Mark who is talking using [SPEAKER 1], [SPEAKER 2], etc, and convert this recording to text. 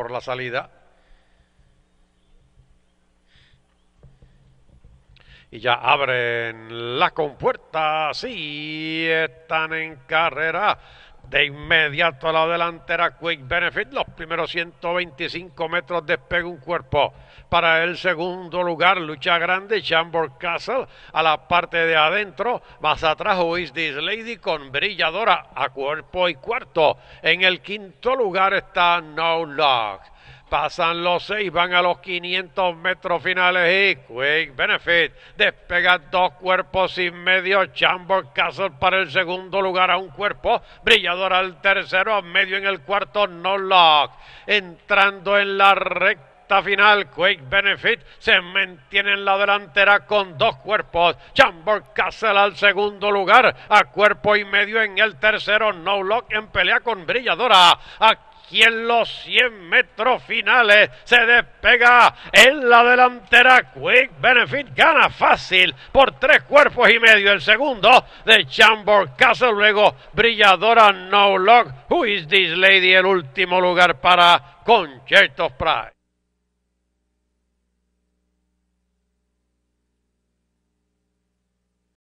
[SPEAKER 1] por la salida. Y ya abren la compuerta. Sí, están en carrera. De inmediato a la delantera, Quick Benefit. Los primeros 125 metros despega un cuerpo. Para el segundo lugar, lucha grande, Chambord Castle. A la parte de adentro, más atrás, Wiz This Lady con brilladora a cuerpo y cuarto. En el quinto lugar está No Lock. Pasan los seis, van a los 500 metros finales y Quick Benefit despega dos cuerpos y medio. Chambord Castle para el segundo lugar a un cuerpo. Brillador al tercero, a medio en el cuarto. No Lock entrando en la recta final, Quake Benefit se mantiene en la delantera con dos cuerpos. Chambord Castle al segundo lugar, a cuerpo y medio en el tercero. No Lock en pelea con Brilladora. Aquí en los 100 metros finales se despega en la delantera. Quick Benefit gana fácil por tres cuerpos y medio. El segundo de Chambord Castle, luego Brilladora No Lock. Who is this lady? El último lugar para of Pride.